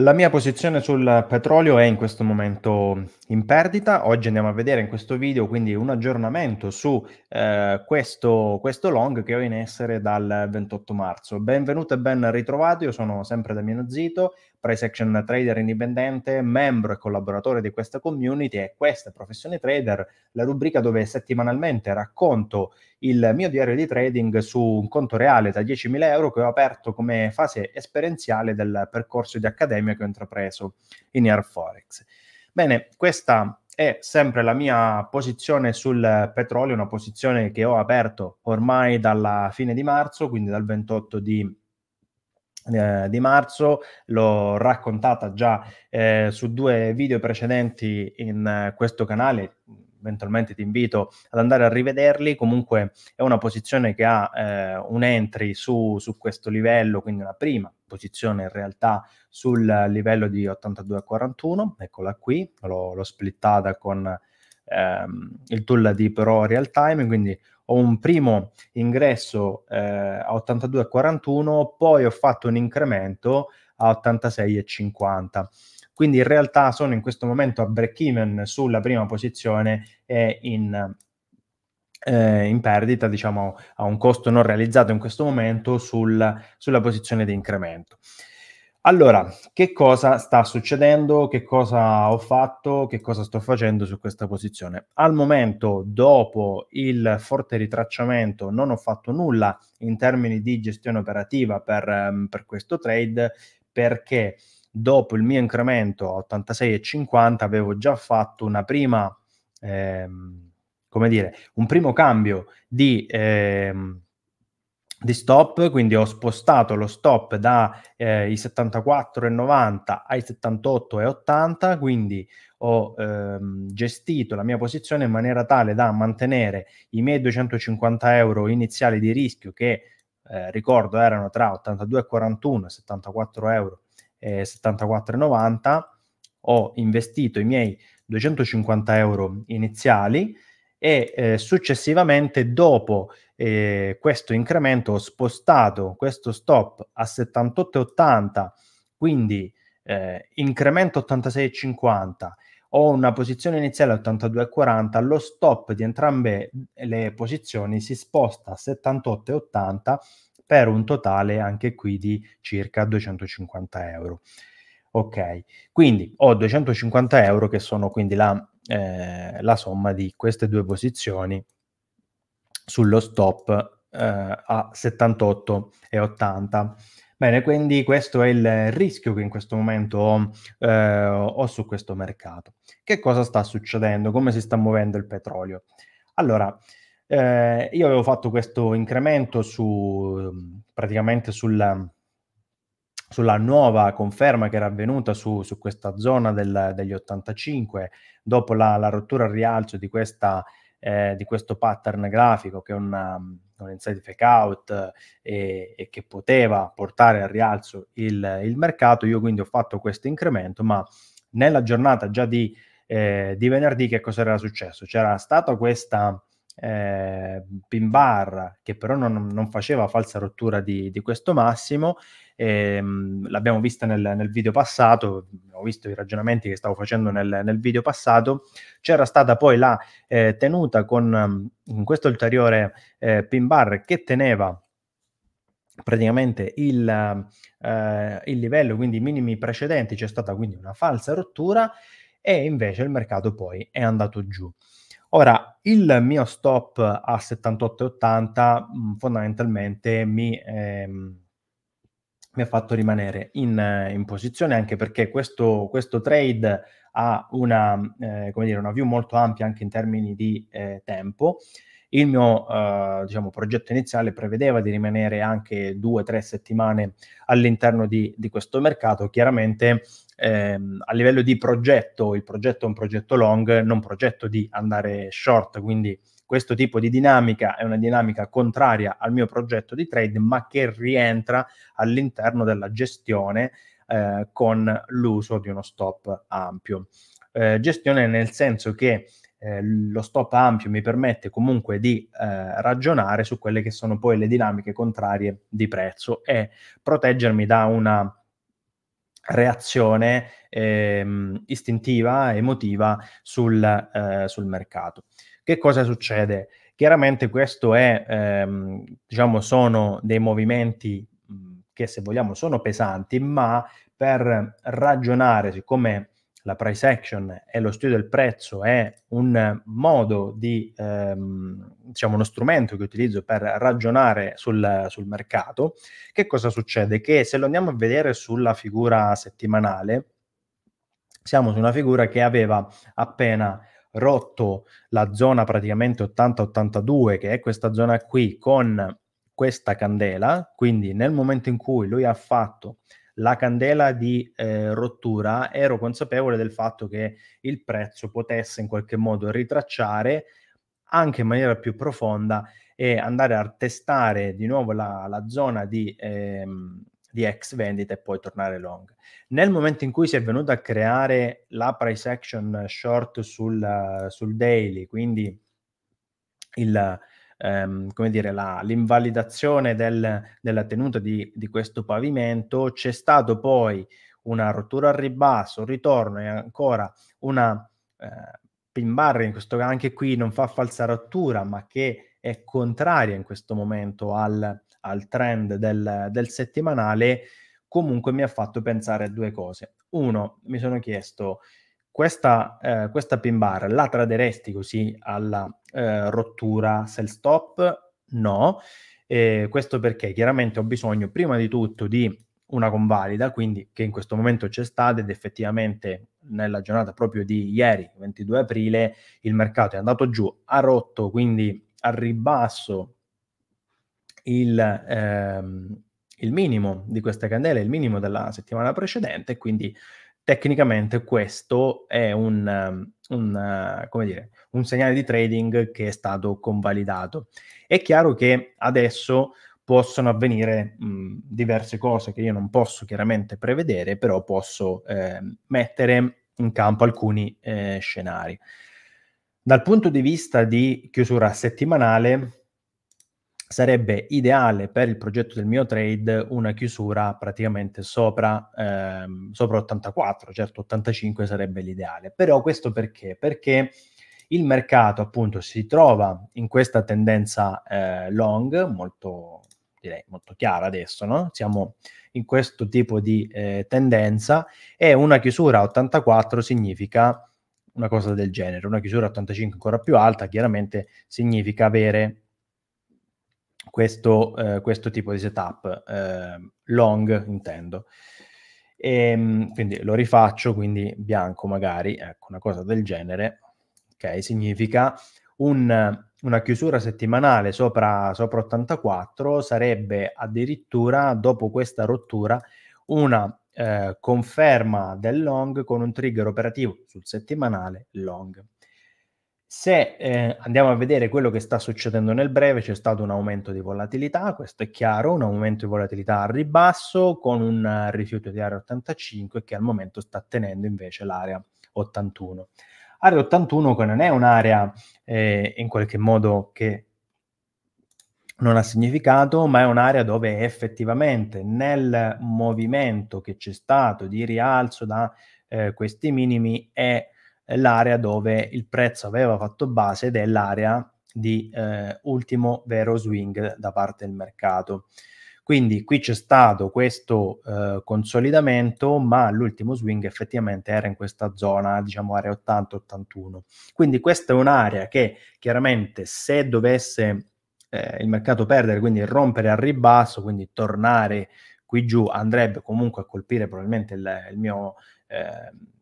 La mia posizione sul petrolio è in questo momento in perdita, oggi andiamo a vedere in questo video quindi un aggiornamento su eh, questo, questo, long che ho in essere dal 28 marzo. Benvenuto e ben ritrovato, io sono sempre Damiano Zito, price action trader indipendente, membro e collaboratore di questa community e questa Professione Trader, la rubrica dove settimanalmente racconto il mio diario di trading su un conto reale da 10.000 euro che ho aperto come fase esperienziale del percorso di accademia che ho intrapreso in Air Forex. Bene, questa è sempre la mia posizione sul petrolio, una posizione che ho aperto ormai dalla fine di marzo, quindi dal 28 di marzo. Eh, di marzo, l'ho raccontata già eh, su due video precedenti in questo canale, eventualmente ti invito ad andare a rivederli. Comunque è una posizione che ha eh, un entry su, su, questo livello, quindi una prima posizione in realtà sul livello di 82 a 41, Eccola qui, l'ho, l'ho splittata con ehm, il tool di Pro Real Time, quindi ho un primo ingresso eh, a 82,41, poi ho fatto un incremento a 86,50. Quindi in realtà sono in questo momento a break even sulla prima posizione e in, eh, in perdita, diciamo, a un costo non realizzato in questo momento sul, sulla posizione di incremento. Allora, che cosa sta succedendo? Che cosa ho fatto? Che cosa sto facendo su questa posizione? Al momento, dopo il forte ritracciamento, non ho fatto nulla in termini di gestione operativa per, um, per questo trade perché dopo il mio incremento a 86,50 avevo già fatto una prima, ehm, come dire, un primo cambio di... Ehm, di stop, quindi ho spostato lo stop dai eh, 74,90 ai 78,80, quindi ho ehm, gestito la mia posizione in maniera tale da mantenere i miei 250 euro iniziali di rischio che eh, ricordo erano tra 82,41 e 74 euro e 74,90, ho investito i miei 250 euro iniziali e eh, successivamente dopo eh, questo incremento ho spostato questo stop a 78,80 quindi eh, incremento 86,50 ho una posizione iniziale 82,40 lo stop di entrambe le posizioni si sposta a 78,80 per un totale anche qui di circa 250 euro ok quindi ho 250 euro che sono quindi la, eh, la somma di queste due posizioni sullo stop eh, a 78 e 80. Bene, quindi questo è il rischio che in questo momento ho, eh, ho su questo mercato. Che cosa sta succedendo? Come si sta muovendo il petrolio? Allora, eh, io avevo fatto questo incremento su, praticamente sulla, sulla nuova conferma che era avvenuta su, su questa zona del, degli 85 dopo la, la rottura al rialzo di questa eh, di questo pattern grafico che è una, um, un inside fake out e, eh, e, che poteva portare al rialzo il, il, mercato. Io quindi ho fatto questo incremento, ma nella giornata già di, eh, di venerdì che cosa era successo? C'era stata questa eh, pin bar che però non, non faceva falsa rottura di, di questo massimo. Ehm, l'abbiamo vista nel, nel video passato, ho visto i ragionamenti che stavo facendo nel, nel video passato, c'era stata poi la eh, tenuta con, con ehm, questo ulteriore eh, pin bar che teneva praticamente il, eh, il livello, quindi i minimi precedenti, c'è stata quindi una falsa rottura e invece il mercato poi è andato giù. Ora, il mio stop a 78,80 fondamentalmente mi... Ehm, mi ha fatto rimanere in, eh, in posizione anche perché questo, questo trade ha una, eh, dire, una, view molto ampia anche in termini di eh, tempo. Il mio eh, diciamo, progetto iniziale prevedeva di rimanere anche due o tre settimane all'interno di, di questo mercato. Chiaramente ehm, a livello di progetto, il progetto è un progetto long, non progetto di andare short, quindi questo tipo di dinamica è una dinamica contraria al mio progetto di trade, ma che rientra all'interno della gestione eh, con l'uso di uno stop ampio. Eh, gestione nel senso che eh, lo stop ampio mi permette comunque di eh, ragionare su quelle che sono poi le dinamiche contrarie di prezzo e proteggermi da una reazione eh, istintiva, emotiva sul, eh, sul mercato. Che cosa succede? Chiaramente questo è, ehm, diciamo, sono dei movimenti che se vogliamo sono pesanti, ma per ragionare, siccome la price action e lo studio del prezzo è un modo di, ehm, diciamo, uno strumento che utilizzo per ragionare sul, sul, mercato, che cosa succede? Che se lo andiamo a vedere sulla figura settimanale, siamo su una figura che aveva appena rotto la zona praticamente 80-82, che è questa zona qui, con questa candela, quindi nel momento in cui lui ha fatto la candela di eh, rottura, ero consapevole del fatto che il prezzo potesse in qualche modo ritracciare anche in maniera più profonda e andare a testare di nuovo la, la zona di... Ehm, di ex vendita e poi tornare long. Nel momento in cui si è venuto a creare la price action short sul, sul daily, quindi il, ehm, come dire, la, l'invalidazione del, della tenuta di, di questo pavimento, c'è stato poi una rottura al ribasso, un ritorno e ancora una eh, pin bar, in questo, anche qui non fa falsa rottura, ma che è contraria in questo momento al al trend del, del settimanale, comunque mi ha fatto pensare a due cose. Uno, mi sono chiesto, questa, eh, questa pin bar la traderesti così alla eh, rottura sell stop? No. Eh, questo perché chiaramente ho bisogno prima di tutto di una convalida, quindi che in questo momento c'è stata ed effettivamente nella giornata proprio di ieri, 22 aprile, il mercato è andato giù, ha rotto, quindi al ribasso il, ehm, il minimo di queste candele, il minimo della settimana precedente, quindi tecnicamente questo è un, ehm, un, dire, un segnale di trading che è stato convalidato. È chiaro che adesso possono avvenire mh, diverse cose che io non posso chiaramente prevedere, però posso eh, mettere in campo alcuni eh, scenari. Dal punto di vista di chiusura settimanale, sarebbe ideale per il progetto del mio trade una chiusura praticamente sopra, ehm, sopra 84, certo 85 sarebbe l'ideale, però questo perché? Perché il mercato appunto si trova in questa tendenza eh, long, molto, direi, molto chiara adesso, no? siamo in questo tipo di eh, tendenza e una chiusura a 84 significa una cosa del genere, una chiusura a 85 ancora più alta chiaramente significa avere questo, eh, questo tipo di setup, eh, long intendo. E, ehm, quindi lo rifaccio, quindi bianco magari, ecco, una cosa del genere, ok? Significa un, una chiusura settimanale sopra, sopra 84 sarebbe addirittura, dopo questa rottura, una eh, conferma del long con un trigger operativo sul settimanale long. Se eh, andiamo a vedere quello che sta succedendo nel breve, c'è stato un aumento di volatilità, questo è chiaro, un aumento di volatilità a ribasso con un eh, rifiuto di area 85 che al momento sta tenendo invece l'area 81. Area 81 che non è un'area eh, in qualche modo che non ha significato, ma è un'area dove effettivamente nel movimento che c'è stato di rialzo da eh, questi minimi è l'area dove il prezzo aveva fatto base ed è l'area di eh, ultimo vero swing da parte del mercato. Quindi qui c'è stato questo eh, consolidamento, ma l'ultimo swing effettivamente era in questa zona, diciamo area 80-81. Quindi questa è un'area che chiaramente se dovesse eh, il mercato perdere, quindi rompere al ribasso, quindi tornare qui giù, andrebbe comunque a colpire probabilmente il, il mio... Eh,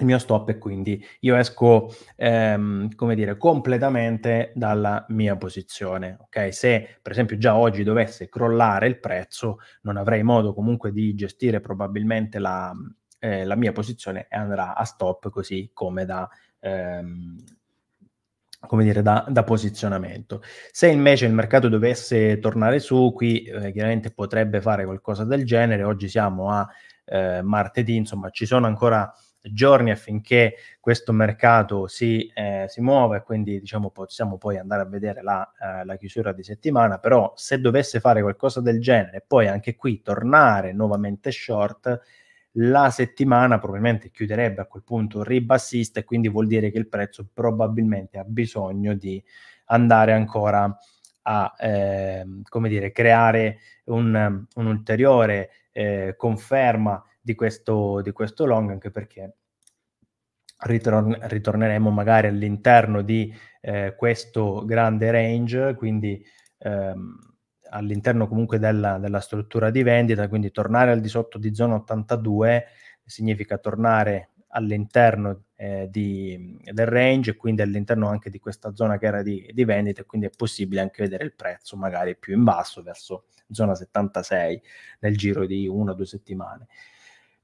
il mio stop e quindi io esco, ehm, come dire, completamente dalla mia posizione, ok? Se per esempio già oggi dovesse crollare il prezzo, non avrei modo comunque di gestire probabilmente la, eh, la mia posizione e andrà a stop così come da... Ehm, come dire, da, da, posizionamento. Se invece il mercato dovesse tornare su, qui eh, chiaramente potrebbe fare qualcosa del genere. Oggi siamo a eh, martedì, insomma, ci sono ancora giorni affinché questo mercato si, eh, si muova e quindi diciamo possiamo poi andare a vedere la, eh, la, chiusura di settimana, però se dovesse fare qualcosa del genere e poi anche qui tornare nuovamente short, la settimana probabilmente chiuderebbe a quel punto ribassista e quindi vuol dire che il prezzo probabilmente ha bisogno di andare ancora a eh, come dire, creare un, un eh, conferma di questo, di questo long, anche perché ritorn- ritorneremo magari all'interno di eh, questo grande range, quindi ehm, all'interno comunque della, della struttura di vendita, quindi tornare al di sotto di zona 82 significa tornare all'interno eh, di, del range e quindi all'interno anche di questa zona che era di, di vendita quindi è possibile anche vedere il prezzo magari più in basso verso zona 76 nel giro di una o due settimane.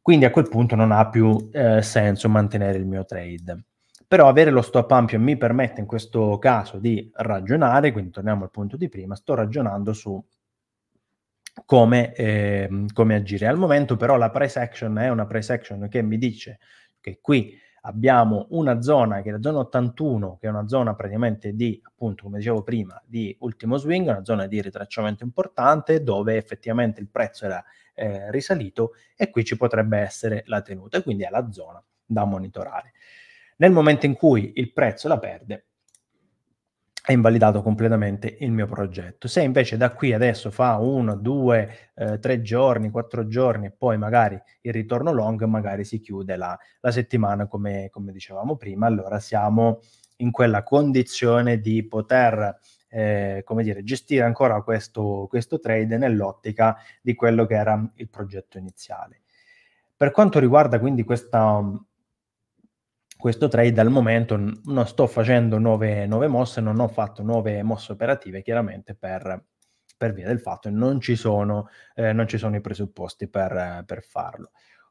Quindi a quel punto non ha più eh, senso mantenere il mio trade. Però avere lo stop ampio mi permette in questo caso di ragionare, quindi torniamo al punto di prima, sto ragionando su come, eh, come agire. Al momento però la price action è una price action che mi dice che qui abbiamo una zona che è la zona 81, che è una zona praticamente di, appunto, come dicevo prima, di ultimo swing, una zona di ritracciamento importante dove effettivamente il prezzo era eh, risalito e qui ci potrebbe essere la tenuta, quindi è la zona da monitorare. Nel momento in cui il prezzo la perde, è invalidato completamente il mio progetto. Se invece da qui adesso fa uno, due, eh, tre giorni, quattro giorni e poi magari il ritorno long, magari si chiude la, la settimana come, come, dicevamo prima, allora siamo in quella condizione di poter eh, come dire, gestire ancora questo, questo trade nell'ottica di quello che era il progetto iniziale. Per quanto riguarda quindi questa, questo trade al momento non sto facendo nuove, nuove, mosse, non ho fatto nuove mosse operative chiaramente per, per via del fatto che non ci sono, eh, non ci sono i presupposti per, per, farlo.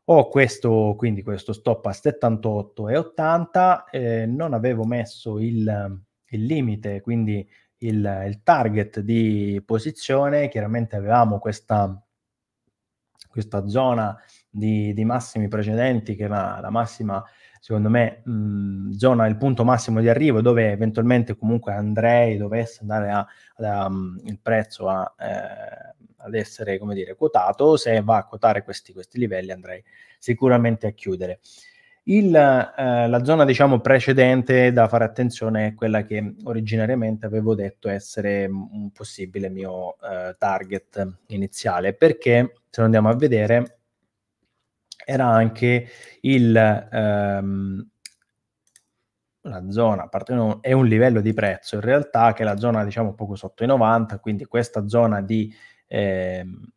Ho questo, quindi questo stop a 78 e 80, eh, non avevo messo il, il limite, quindi il, il target di posizione, chiaramente avevamo questa, questa zona di, di, massimi precedenti che era la massima, secondo me, mh, zona, il punto massimo di arrivo dove eventualmente comunque andrei, dovesse andare a, a, il prezzo a, eh, ad essere, come dire, quotato, se va a quotare questi, questi livelli andrei sicuramente a chiudere. Il, eh, la zona diciamo, precedente da fare attenzione è quella che originariamente avevo detto essere un possibile mio eh, target iniziale, perché se andiamo a vedere era anche il, ehm, la zona, partiamo, è un livello di prezzo in realtà che è la zona diciamo poco sotto i 90, quindi questa zona di... Ehm,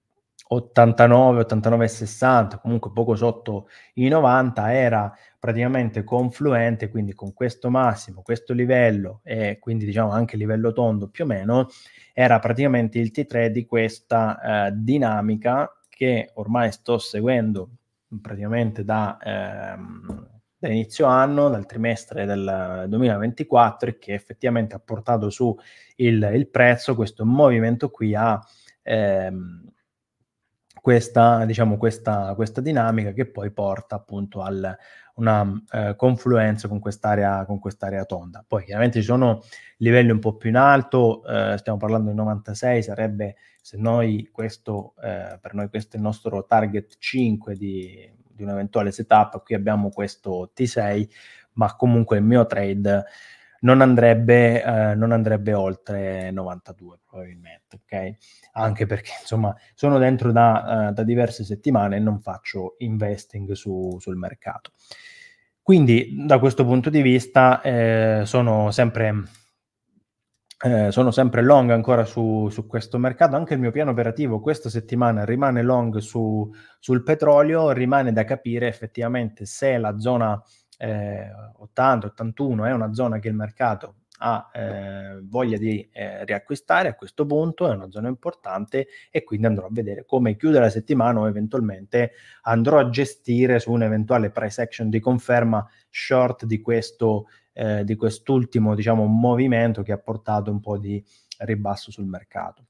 89, 89 e 60, comunque poco sotto i 90, era praticamente confluente, quindi con questo massimo, questo livello e quindi diciamo anche livello tondo più o meno, era praticamente il T3 di questa eh, dinamica che ormai sto seguendo praticamente da, ehm, da inizio anno, dal trimestre del 2024, che effettivamente ha portato su il, il prezzo, questo movimento qui a... Ehm, questa, diciamo, questa, questa, dinamica che poi porta appunto a una eh, confluenza con quest'area, con quest'area, tonda. Poi chiaramente ci sono livelli un po' più in alto, eh, stiamo parlando del 96, sarebbe se noi questo, eh, per noi questo è il nostro target 5 di, di un eventuale setup, qui abbiamo questo T6, ma comunque il mio trade non andrebbe, eh, non andrebbe oltre 92 probabilmente, ok? Anche perché insomma sono dentro da, uh, da diverse settimane e non faccio investing su, sul mercato. Quindi da questo punto di vista eh, sono, sempre, eh, sono sempre... long ancora su, su, questo mercato, anche il mio piano operativo questa settimana rimane long su, sul petrolio, rimane da capire effettivamente se la zona eh, 80-81 è una zona che il mercato ha eh, voglia di eh, riacquistare a questo punto, è una zona importante e quindi andrò a vedere come chiudere la settimana o eventualmente andrò a gestire su un eventuale price action di conferma short di, questo, eh, di quest'ultimo diciamo, movimento che ha portato un po' di ribasso sul mercato.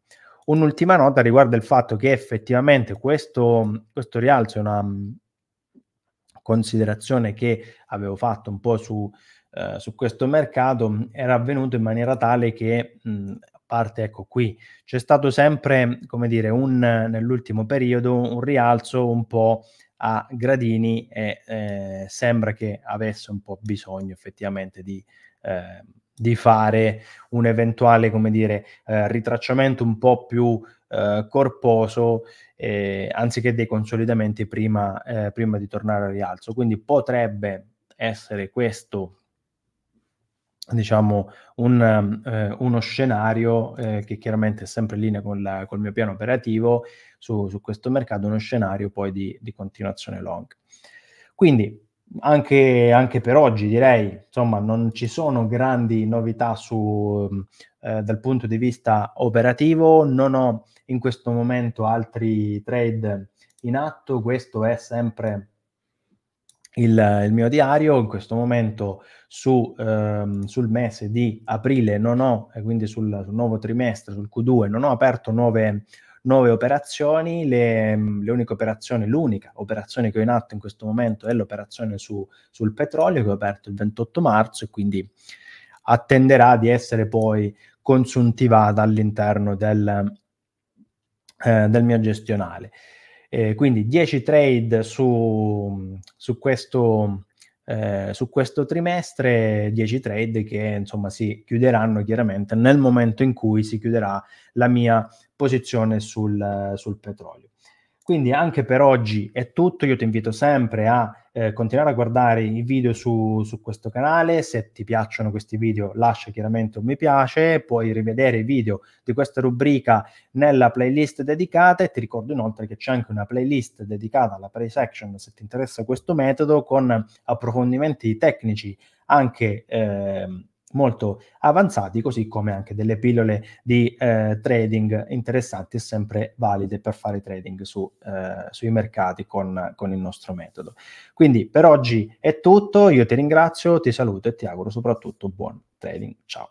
Un'ultima nota riguarda il fatto che effettivamente questo, questo rialzo è una, considerazione che avevo fatto un po' su, eh, su questo mercato mm, era avvenuto in maniera tale che, mh, mm, a parte ecco qui, c'è stato sempre, come dire, un, nell'ultimo periodo un rialzo un po' a gradini e eh, sembra che avesse un po' bisogno effettivamente di... Eh, di fare un eventuale, come dire, eh, ritracciamento un po' più eh, corposo eh, anziché dei consolidamenti prima, eh, prima di tornare al rialzo. Quindi potrebbe essere questo diciamo, un, eh, uno scenario eh, che chiaramente è sempre in linea con col mio piano operativo su, su questo mercato, uno scenario poi di, di continuazione long. Quindi anche, anche, per oggi direi, insomma, non ci sono grandi novità su, mm, eh, dal punto di vista operativo, non ho in questo momento altri trade in atto, questo è sempre il, il mio diario, in questo momento su, ehm, sul mese di aprile non ho, quindi sul, sul, nuovo trimestre, sul Q2, non ho aperto nuove nuove operazioni, le, mm, le uniche operazioni, l'unica operazione che ho in atto in questo momento è l'operazione su, sul petrolio che ho aperto il 28 marzo e quindi attenderà di essere poi consuntivata all'interno del, eh, del mio gestionale. Eh, quindi 10 trade su, su questo eh, su questo trimestre 10 trade che insomma si chiuderanno chiaramente nel momento in cui si chiuderà la mia posizione sul, sul petrolio. Quindi anche per oggi è tutto, io ti invito sempre a eh, continuare a guardare i video su, su, questo canale, se ti piacciono questi video lascia chiaramente un mi piace, puoi rivedere i video di questa rubrica nella playlist dedicata e ti ricordo inoltre che c'è anche una playlist dedicata alla price section se ti interessa questo metodo con approfondimenti tecnici anche... Eh, molto avanzati, così come anche delle pillole di eh, trading interessanti e sempre valide per fare trading su, eh, sui mercati con, con, il nostro metodo. Quindi per oggi è tutto, io ti ringrazio, ti saluto e ti auguro soprattutto buon trading. Ciao.